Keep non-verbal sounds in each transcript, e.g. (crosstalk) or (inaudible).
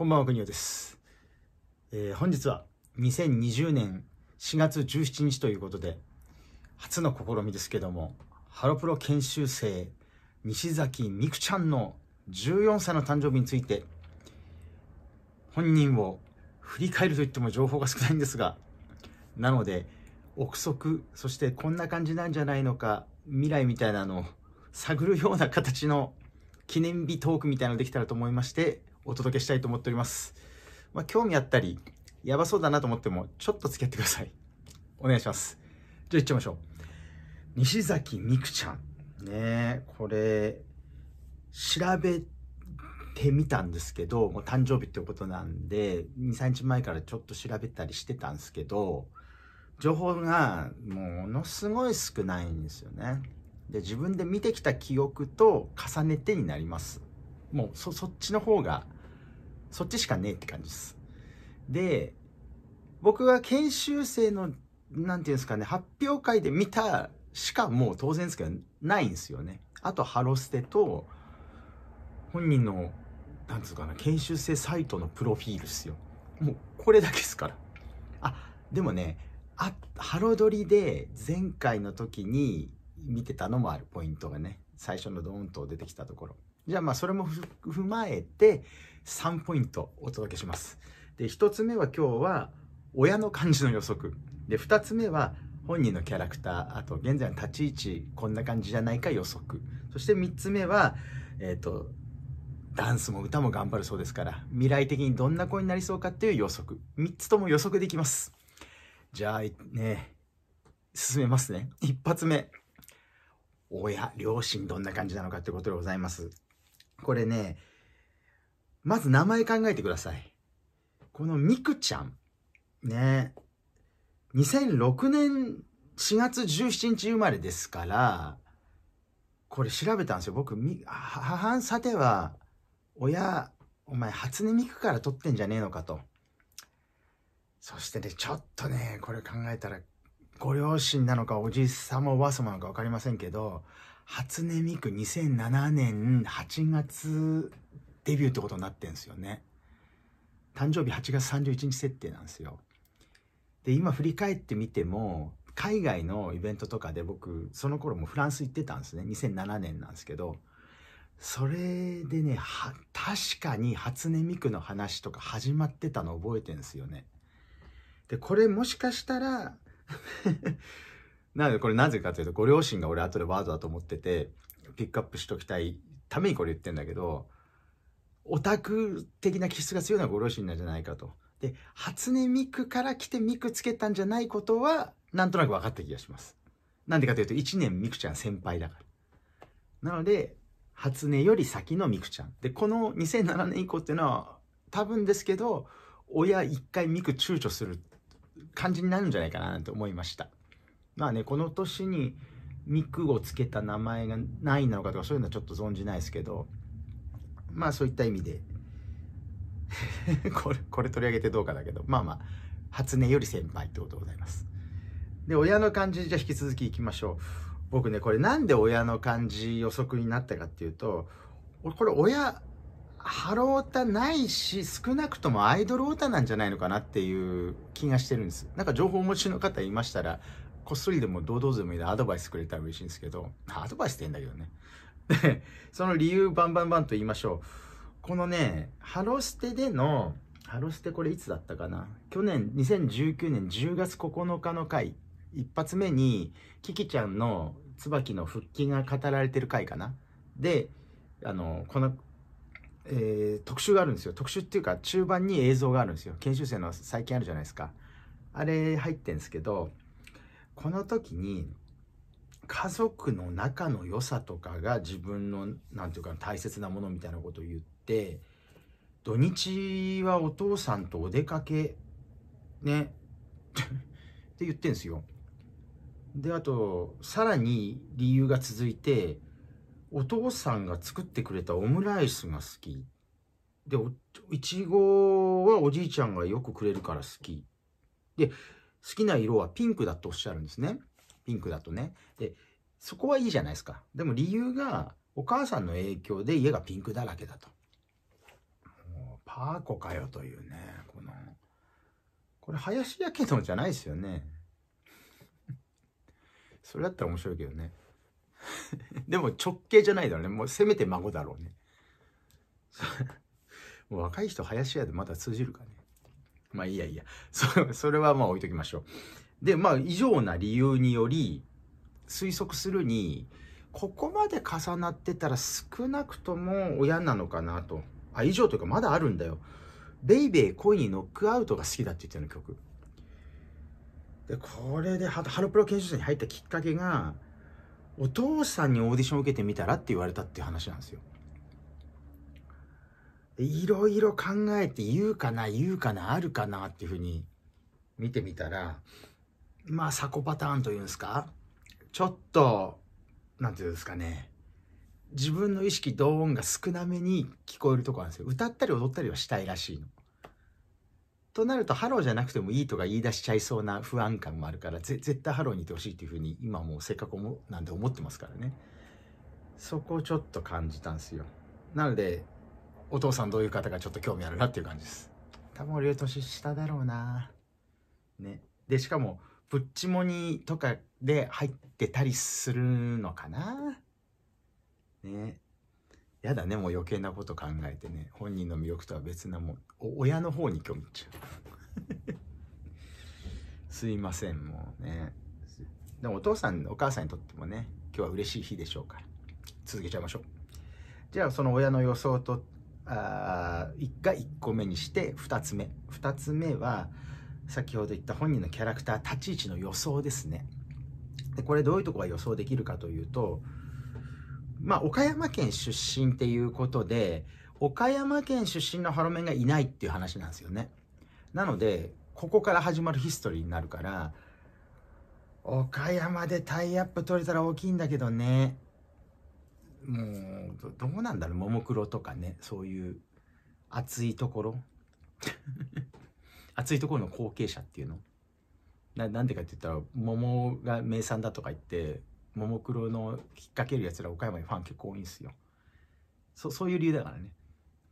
こんばんは、国尾です。えー、本日は2020年4月17日ということで、初の試みですけども、ハロプロ研修生、西崎美久ちゃんの14歳の誕生日について、本人を振り返ると言っても情報が少ないんですが、なので、憶測、そしてこんな感じなんじゃないのか、未来みたいなのを探るような形の記念日トークみたいなのできたらと思いまして、お届けしたいと思っております。まあ、興味あったり、やばそうだなと思っても、ちょっと付き合ってください。お願いします。じゃあ行っちゃいましょう。西崎美久ちゃん。ねこれ、調べてみたんですけど、もう誕生日ってことなんで、2、3日前からちょっと調べたりしてたんですけど、情報がものすごい少ないんですよね。で、自分で見てきた記憶と重ねてになります。もうそ、そっちの方が、そっちしかねえって感じです。で、僕は研修生の、なんていうんですかね、発表会で見たしかもう当然ですけど、ないんですよね。あと、ハロステと、本人の、なんつうかな、研修生サイトのプロフィールっすよ。もう、これだけですから。あ、でもね、あ、ハロドリで前回の時に見てたのもある、ポイントがね。最初のドーンと出てきたところ。じゃあまあそれも踏まえて3ポイントお届けします。で、1つ目は今日は親の感じの予測。で、2つ目は本人のキャラクター、あと現在の立ち位置、こんな感じじゃないか予測。そして3つ目は、えっ、ー、と、ダンスも歌も頑張るそうですから、未来的にどんな子になりそうかっていう予測。3つとも予測できます。じゃあ、ね、進めますね。1発目。親、両親どんな感じなのかってことでございます。これね、まず名前考えてください。このミクちゃん。ね。2006年4月17日生まれですから、これ調べたんですよ。僕、母んさては、親、お前初音ミクから撮ってんじゃねえのかと。そしてね、ちょっとね、これ考えたら、ご両親なのかおじいさまおばあさまなのかわかりませんけど、初音ミク2007年8月デビューってことになってんですよね。誕生日8月31日設定なんですよ。で、今振り返ってみても、海外のイベントとかで僕、その頃もフランス行ってたんですね。2007年なんですけど、それでね、は、確かに初音ミクの話とか始まってたの覚えてんですよね。で、これもしかしたらなのでこれなぜかというと、ご両親が俺後でワードだと思ってて、ピックアップしときたいためにこれ言ってんだけど、オタク的な気質が強いのはご両親なんじゃないかと。で、初音ミクから来てミクつけたんじゃないことは、なんとなく分かった気がします。なんでかというと、1年ミクちゃん先輩だから。なので、初音より先のミクちゃん。で、この2007年以降っていうのは、多分ですけど、親一回ミク躊躇する感じになるんじゃないかなと思いました。まあねこの年にミクをつけた名前がないのかとかそういうのはちょっと存じないですけどまあそういった意味で (laughs) これこれ取り上げてどうかだけどまあまあ初音より先輩ってことでございますで親の漢字じゃ引き続きいきましょう僕ねこれなんで親の漢字予測になったかっていうとこれ親ハロオタないし少なくともアイドルオタなんじゃないのかなっていう気がしてるんですなんか情報お持ちの方いましたらこっそりでも堂々でもいいでアドバイスくれたら嬉しいんですけど、アドバイスって言んだけどね。で、その理由バンバンバンと言いましょう。このね、ハロステでの、ハロステこれいつだったかな去年、2019年10月9日の回、一発目に、キキちゃんの椿の復帰が語られてる回かなで、あの、この、えー、特集があるんですよ。特集っていうか、中盤に映像があるんですよ。研修生の最近あるじゃないですか。あれ入ってんですけど、この時に家族の仲の良さとかが自分の何て言うか大切なものみたいなことを言って土日はお父さんとお出かけね (laughs) って言ってんですよ。であとさらに理由が続いてお父さんが作ってくれたオムライスが好きでいちごはおじいちゃんがよくくれるから好きで好きな色はピンクだとおっしゃるんですね。ピンクだとね。で、そこはいいじゃないですか。でも理由が、お母さんの影響で家がピンクだらけだと。パーコかよというね、この、これ林家けどじゃないですよね。(laughs) それだったら面白いけどね。(laughs) でも直系じゃないだろうね。もうせめて孫だろうね。(laughs) もう若い人林家でまだ通じるかね。まあいいやいいや。(laughs) そ、それはまあ置いときましょう。で、まあ以上な理由により、推測するに、ここまで重なってたら少なくとも親なのかなと。あ、以上というかまだあるんだよ。ベイベイ恋にノックアウトが好きだって言ってるの曲。で、これでハロプロ研修者に入ったきっかけが、お父さんにオーディションを受けてみたらって言われたっていう話なんですよ。いろいろ考えて言うかな言うかなあるかなっていうふうに見てみたらまあサコパターンというんですかちょっと何て言うんですかね自分の意識同音が少なめに聞こえるとこなんですよ歌ったり踊ったりはしたいらしいの。となるとハローじゃなくてもいいとか言い出しちゃいそうな不安感もあるから絶対ハローにいてほしいっていうふうに今もうせっかくなんで思ってますからねそこをちょっと感じたんですよなのでお父さんどういう方がちょっと興味あるなっていう感じです多分俺より年下だろうなねでしかもプッチモニとかで入ってたりするのかなねやだねもう余計なこと考えてね本人の魅力とは別なもう親の方に興味っちゃう (laughs) すいませんもうねでもお父さんお母さんにとってもね今日は嬉しい日でしょうから続けちゃいましょうじゃあその親の予想とあ回1個目にして2つ目2つ目は先ほど言った本人のキャラクター立ち位置の予想ですねでこれどういうとこが予想できるかというとまあ岡山県出身っていうことで岡山県出身のハロメンがいないっていう話なんですよねなのでここから始まるヒストリーになるから岡山でタイアップ取れたら大きいんだけどねもうどうなんだろうももクロとかねそういう熱いところ (laughs) 熱いところの後継者っていうのななんでかって言ったら桃が名産だとか言ってももクロの引っ掛けるやつら岡山にファン結構多いんすよそそういう理由だからね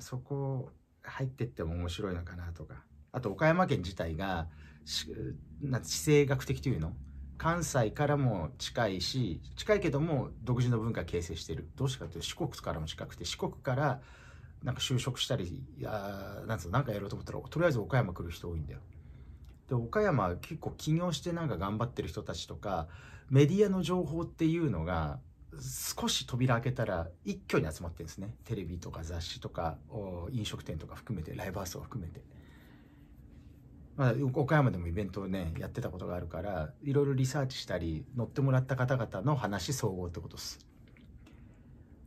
そこ入ってっても面白いのかなとかあと岡山県自体が地政学的というの関西からも近いし近いけども独自の文化形成してるどうしてかというと四国からも近くて四国からなんか就職したりいやなんつうなんかやろうと思ったらとりあえず岡山来る人多いんだよ。で岡山結構起業してなんか頑張ってる人たちとかメディアの情報っていうのが少し扉開けたら一挙に集まってるんですねテレビとか雑誌とか飲食店とか含めてライブハウスを含めて。まあ、岡山でもイベントをねやってたことがあるからいろいろリサーチしたり乗ってもらった方々の話総合ってことです。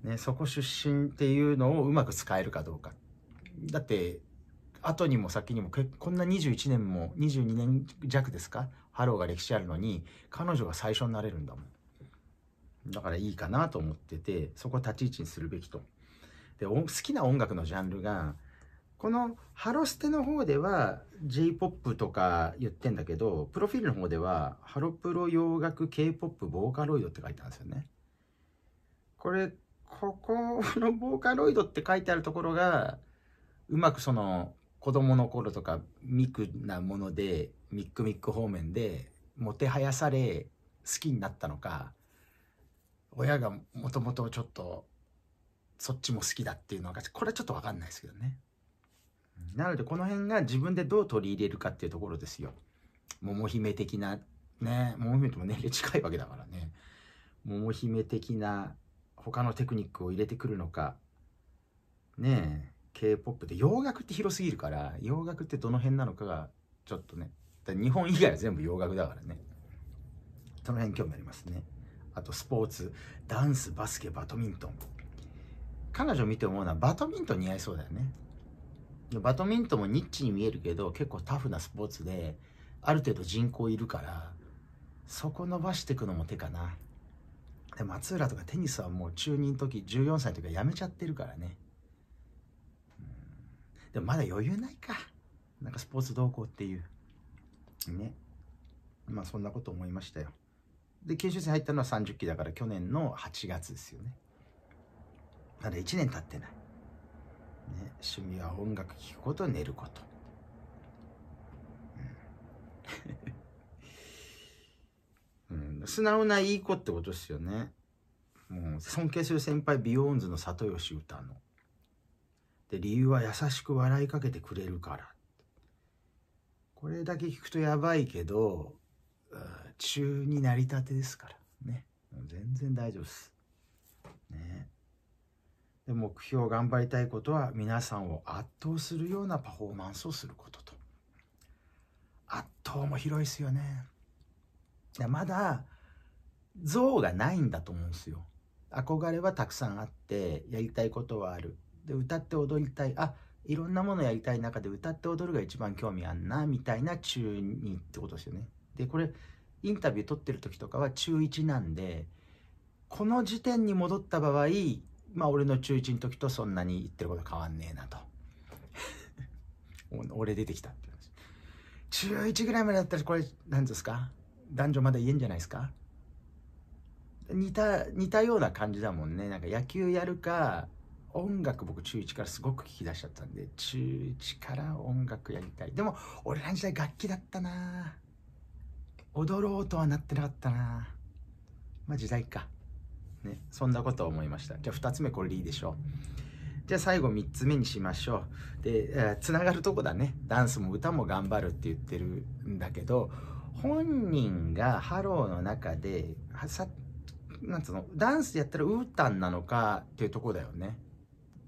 ね、そこ出身っていうのをうまく使えるかどうか。だって後にも先にもこんな21年も22年弱ですかハローが歴史あるのに彼女が最初になれるんだもんだからいいかなと思っててそこを立ち位置にするべきとで好きな音楽のジャンルがこのハロステの方では J-POP とか言ってんだけど、プロフィールの方ではハロプロ洋楽 K-POP ボーカロイドって書いてあるんですよね。これ、ここのボーカロイドって書いてあるところが、うまくその子供の頃とかミクなもので、ミックミック方面で、もてはやされ好きになったのか、親がもともとちょっとそっちも好きだっていうのが、これはちょっとわかんないですけどね。なのでこの辺が自分でどう取り入れるかっていうところですよ。桃姫的な、ね、桃姫とも年齢近いわけだからね。桃姫的な他のテクニックを入れてくるのか、ねえ、K-POP って洋楽って広すぎるから、洋楽ってどの辺なのかがちょっとね、日本以外は全部洋楽だからね。その辺興味ありますね。あとスポーツ、ダンス、バスケ、バドミントン。彼女見て思うのはバドミントン似合いそうだよね。バドミントンもニッチに見えるけど結構タフなスポーツである程度人口いるからそこ伸ばしていくのも手かなで松浦とかテニスはもう中2の時14歳の時はやめちゃってるからねでもまだ余裕ないかなんかスポーツ同行っていうねまあそんなこと思いましたよで研修生入ったのは30期だから去年の8月ですよねまだ1年経ってないね、趣味は音楽聴くこと寝ること、うん (laughs) うん、素直ないい子ってことですよねもう尊敬する先輩ビヨーンズの里吉歌ので理由は優しく笑いかけてくれるからこれだけ聞くとやばいけど中になりたてですからね全然大丈夫ですねで目標頑張りたいことは皆さんを圧倒するようなパフォーマンスをすることと圧倒も広いですよねでまだ像がないんだと思うんですよ憧れはたくさんあってやりたいことはあるで歌って踊りたいあいろんなものやりたい中で歌って踊るが一番興味あんなみたいな中2ってことですよねでこれインタビュー撮ってる時とかは中1なんでこの時点に戻った場合まあ俺の中1の時とそんなに言ってること変わんねえなと (laughs) 俺出てきたって話中1ぐらいまでだったらこれ何ですか男女まだ言えんじゃないですか似た似たような感じだもんねなんか野球やるか音楽僕中1からすごく聞き出しちゃったんで中1から音楽やりたいでも俺らの時代楽器だったな踊ろうとはなってなかったなまあ時代かね、そんなことを思いました。じゃあ2つ目これでいいでしょう。じゃあ最後3つ目にしましょう。で、えー、つながるとこだね。ダンスも歌も頑張るって言ってるんだけど、本人がハローの中で、さなんつうの、ダンスやったらウータンなのかっていうとこだよね。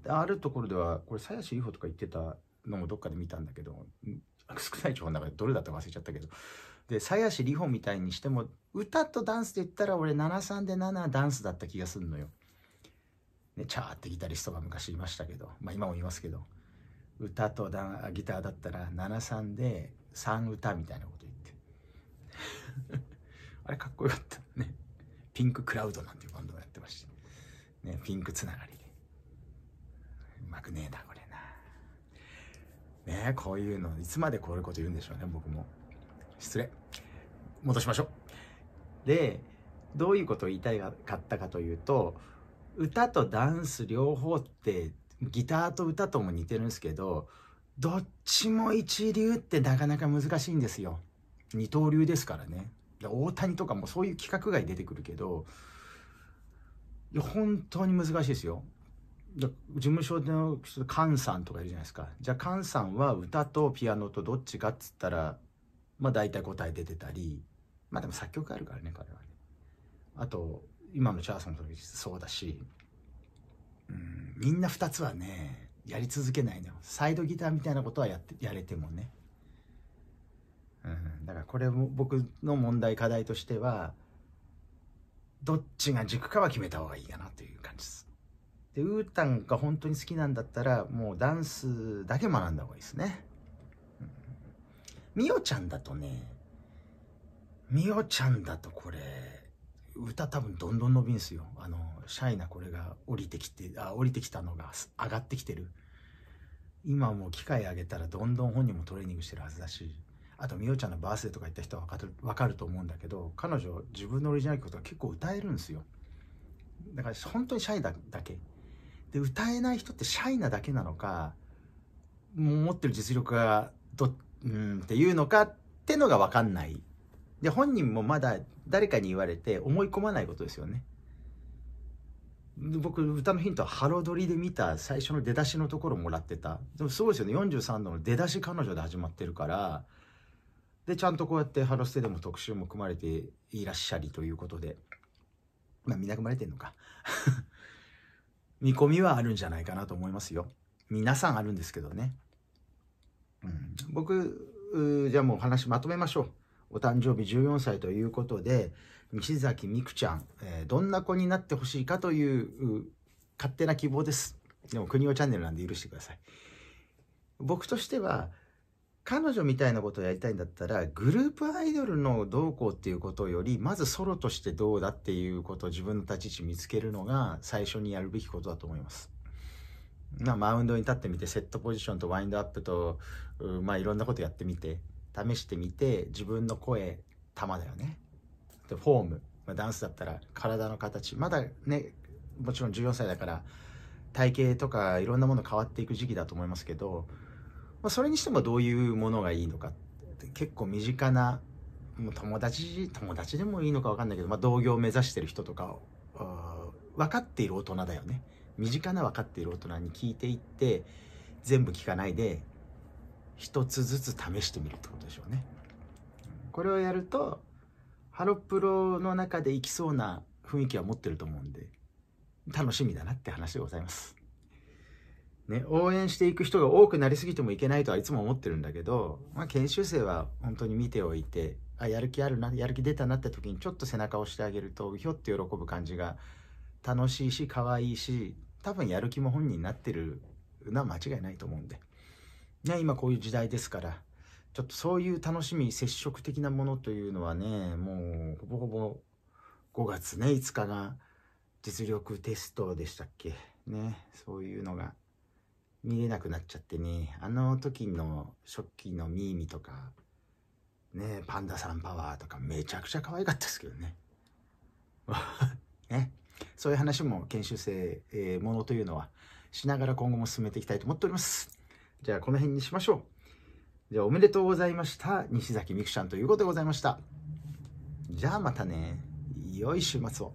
あるところでは、これ、鞘師里帆とか言ってたのもどっかで見たんだけど、少ない情報の中でどれだったか忘れちゃったけど、で鞘師里穂みたいにしても歌とダンスで言ったら俺73で7ダンスだった気がするのよ。ね、チャーってギタリストが昔いましたけど、まあ、今もいますけど歌とダギターだったら73で3歌みたいなこと言って (laughs) あれかっこよかったねピンククラウドなんていうバンドもやってましたね、ピンクつながりでうまくねえなこれなねこういうのいつまでこういうこと言うんでしょうね僕も。失礼。戻しましょう。で、どういうことを言いたいかったかというと、歌とダンス両方って、ギターと歌とも似てるんですけど、どっちも一流ってなかなか難しいんですよ。二刀流ですからね。大谷とかもそういう規格外出てくるけど、いや、本当に難しいですよ。事務所の菅さんとかいるじゃないですか。じゃあ菅さんは歌とピアノとどっちかっつったら、まあ大体答え出てたり、まあでも作曲あるからね、彼はね。あと、今のチャーソンの時そうだし、うん、みんな2つはね、やり続けないのよ。サイドギターみたいなことはやってやれてもね。うん、だからこれも僕の問題課題としては、どっちが軸かは決めた方がいいかなという感じです。で、ウータンが本当に好きなんだったら、もうダンスだけ学んだ方がいいですね。みおちゃんだとね、みおちゃんだとこれ、歌多分どんどん伸びんすよ。あの、シャイなこれが降りてきて、あ、降りてきたのが上がってきてる。今もう機械あげたらどんどん本人もトレーニングしてるはずだし、あとみおちゃんのバースデーとか言った人はわかると思うんだけど、彼女自分のオリジナル曲とか結構歌えるんですよ。だから本当にシャイだだけ。で、歌えない人ってシャイなだけなのか、もう持ってる実力がどっうんっていうのかってのが分かんないで本人もまだ誰かに言われて思い込まないことですよね僕歌のヒントはハロドリで見た最初の出だしのところもらってたでもすごいですよね43度の出だし彼女で始まってるからでちゃんとこうやって「ハロステ」でも特集も組まれていらっしゃりということでまあみな組まれてんのか (laughs) 見込みはあるんじゃないかなと思いますよ皆さんあるんですけどね僕じゃあもう話まとめましょうお誕生日14歳ということで西崎美久ちゃん、えー、どんな子になってほしいかという勝手な希望ですでも国をチャンネルなんで許してください僕としては彼女みたいなことをやりたいんだったらグループアイドルのどうこうっていうことよりまずソロとしてどうだっていうことを自分の立ち位置見つけるのが最初にやるべきことだと思いますまあ、マウンドに立ってみて、セットポジションとワインドアップと、まあ、いろんなことやってみて、試してみて、自分の声、球だよね。で、フォーム、まあ、ダンスだったら体の形、まだね、もちろん14歳だから、体型とかいろんなもの変わっていく時期だと思いますけど、まあ、それにしてもどういうものがいいのか、結構身近な、もう友達、友達でもいいのか分かんないけど、まあ、同業を目指してる人とかを、分かっている大人だよね。身近な分かっている大人に聞いていって全部聞かないで一つずつ試してみるってことでしょうね。これをやるとハロプロの中でいきそうな雰囲気は持ってると思うんで楽しみだなって話でございます。ね、応援していく人が多くなりすぎてもいけないとはいつも思ってるんだけど、まあ、研修生は本当に見ておいてあやる気あるなやる気出たなって時にちょっと背中を押してあげるとひょって喜ぶ感じが楽しいし可愛いし多分やる気も本人になってるのは間違いないと思うんで、ね、今こういう時代ですからちょっとそういう楽しみ接触的なものというのはねもうほぼほぼ5月ね5日が実力テストでしたっけねそういうのが見れなくなっちゃってねあの時の初期のミーミとかねパンダさんパワーとかめちゃくちゃ可愛かったですけどね (laughs) ねそういう話も研修生、えー、ものというのはしながら今後も進めていきたいと思っております。じゃあこの辺にしましょう。じゃあおめでとうございました。西崎みくちゃんということでございました。じゃあまたね。良い週末を。